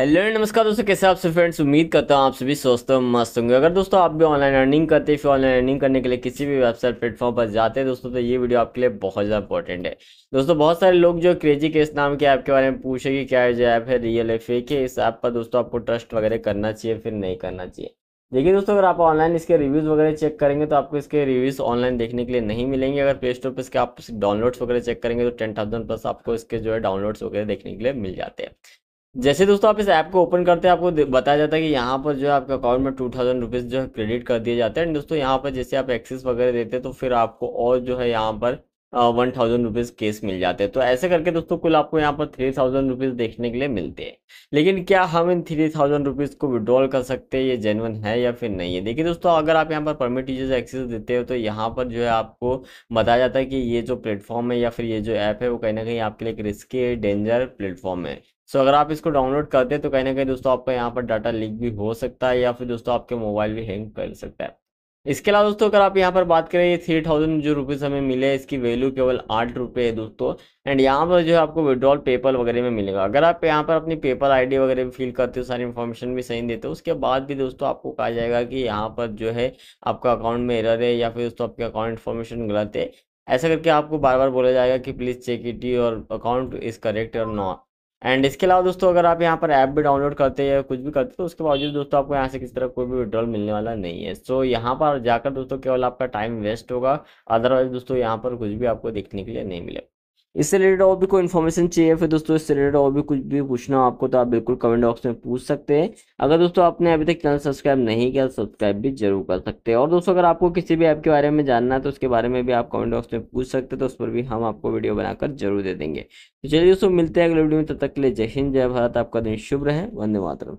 hello नमस्कार दोस्तों कैसे आप सभी फ्रेंड्स उम्मीद करता हूँ आप सभी स्वस्थ और मस्त होंगे अगर दोस्तों आप भी ऑनलाइन अर्निंग करते हैं ऑनलाइन अर्निंग करने के लिए किसी भी वेबसाइट प्लेटफॉर्म पर जाते हैं दोस्तों तो ये वीडियो आपके लिए बहुत ज़्यादा इंपॉर्टेंट है दोस्तों बहुत सारे लोग जो क्रेजी केस नाम के ऐप के बारे में पूछे कि क्या जो ऐप है रियल है फेक है इस ऐप पर दोस्तों आपको ट्रस्ट वगैरह करना चाहिए फिर नहीं करना चाहिए देखिए दोस्तों अगर आप ऑनलाइन इसके रिव्यूज़ वगैरह चेक करेंगे तो आपको इसके रिव्यूज़ ऑनलाइन देखने के लिए नहीं मिलेंगे अगर प्ले स्टोर पर इसके आप डाउनलोड्स वगैरह चेक करेंगे तो टेन थाउजेंड प्लस आपको इसके जो है डाउनलोड्स वगैरह देखने के लिए मिल जाते हैं जैसे दोस्तों आप इस ऐप को ओपन करते हैं आपको बताया जाता है कि यहाँ पर जो है आपके अकाउंट में टू थाउजेंड रुपीज़ जो है क्रेडिट कर दिए जाते हैं एंड दोस्तों यहाँ पर जैसे आप एक्सेस वगैरह देते हैं तो फिर आपको और जो है यहाँ पर वन थाउजेंड रुपीज़ केस मिल जाते हैं तो ऐसे करके दोस्तों कुल आपको यहाँ पर थ्री थाउजेंड रुपीज़ देखने के लिए मिलते हैं लेकिन क्या हम इन थ्री थाउजेंड रुपीज़ को विड्रॉल कर सकते हैं ये जेनवन है या फिर नहीं है देखिए दोस्तों अगर आप यहाँ पर परमिट यूज एक्सेस देते हो तो यहाँ पर जो है आपको बताया जाता है कि ये जो प्लेटफॉर्म है या फिर ये जो ऐप है वो कहीं ना कहीं आपके लिए एक रिस्की डेंजर प्लेटफॉर्म है सो अगर आप इसको डाउनलोड करते हैं तो कहीं ना कहीं दोस्तों आपका यहाँ पर डाटा लीक भी हो सकता है या फिर दोस्तों आपके मोबाइल भी हैंग कर सकता है इसके अलावा दोस्तों अगर आप यहाँ पर बात करें ये थ्री थाउजेंड जो रुपीज़ हमें मिले इसकी वैल्यू केवल आठ रुपये है दोस्तों एंड यहाँ पर जो है आपको विड्रॉल पेपर वगैरह में मिलेगा अगर आप यहाँ पर अपनी पेपर आईडी वगैरह भी फिल करते हो सारी इन्फॉर्मेशन भी सही देते हो उसके बाद भी दोस्तों आपको कहा जाएगा कि यहाँ पर जो है आपका अकाउंट में एरर है या फिर दोस्तों आपके अकाउंट इन्फॉर्मेशन गलत है ऐसा करके आपको बार बार बोला जाएगा कि प्लीज़ चेक इट और अकाउंट इज़ करेक्ट और नॉट एंड इसके अलावा दोस्तों अगर आप यहाँ पर ऐप भी डाउनलोड करते हैं कुछ भी करते तो उसके बावजूद दोस्तों आपको यहाँ से किसी तरह कोई भी विड्रॉल मिलने वाला नहीं है सो so, यहाँ पर जाकर दोस्तों केवल आपका टाइम वेस्ट होगा अदरवाइज दोस्तों यहाँ पर कुछ भी आपको देखने के लिए नहीं मिलेगा इससे रिलेटेड और भी कोई इन्फॉर्मेशन चाहिए फिर दोस्तों इससे रिलेटेड और भी कुछ भी पूछना हो आपको तो आप बिल्कुल कमेंट बॉक्स में पूछ सकते हैं अगर दोस्तों आपने अभी तक चैनल सब्सक्राइब नहीं किया सब्सक्राइब तो भी जरूर कर सकते हैं और दोस्तों अगर आपको किसी भी ऐप के बारे में जानना है तो उसके बारे में भी आप कमेंट बॉक्स में पूछ सकते हैं तो उस पर भी हम आपको वीडियो बनाकर जरूर दे देंगे तो चलिए दोस्तों मिलते हैं अगले वीडियो में तब तक के लिए जय हिंद जय भारत आपका दिन शुभ रहे वंदे मातरम